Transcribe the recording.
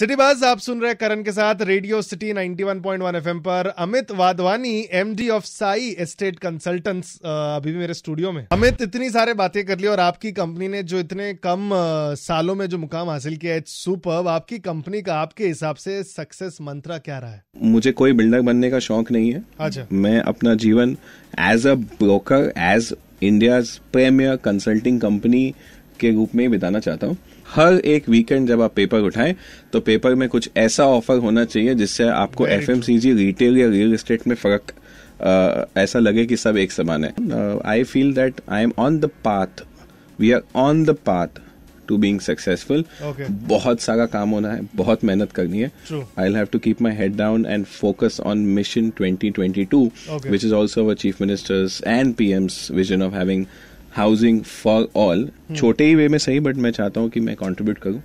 city bus आप सुन रहे करण के साथ रेडियो सिटी 91.1 एफएम पर Amit Wadhwani MD of Sai estate consultants अभी भी मेरे स्टूडियो में अमित इतनी सारे बातें कर ली और आपकी कंपनी ने जो इतने कम सालों में जो मुकाम हासिल किया है सुपर आपकी कंपनी का आपके हिसाब से सक्सेस मंत्र क्या रहा है मुझे कोई बिल्डर बनने का शौक नहीं है अच्छा मैं अपना जीवन as a broker as India premier consulting company के रूप में ही बिताना चाहता हूँ हर एक वीकेंड जब आप पेपर उठाएं तो पेपर में कुछ ऐसा ऑफर होना चाहिए जिससे आपको एफ रिटेल या रियल इस्टेट में फ़र्क ऐसा लगे कि सब एक समान है I feel that I am on the path we are on the path to being successful बहुत सारा काम होना है बहुत मेहनत करनी है I have to keep my head down and focus on mission twenty twenty two which is also our chief minister's and P M's vision of having housing for all छोटे ही वे में सही बट मैं चाहता हूँ कि मैं कॉन्ट्रीब्यूट करूँ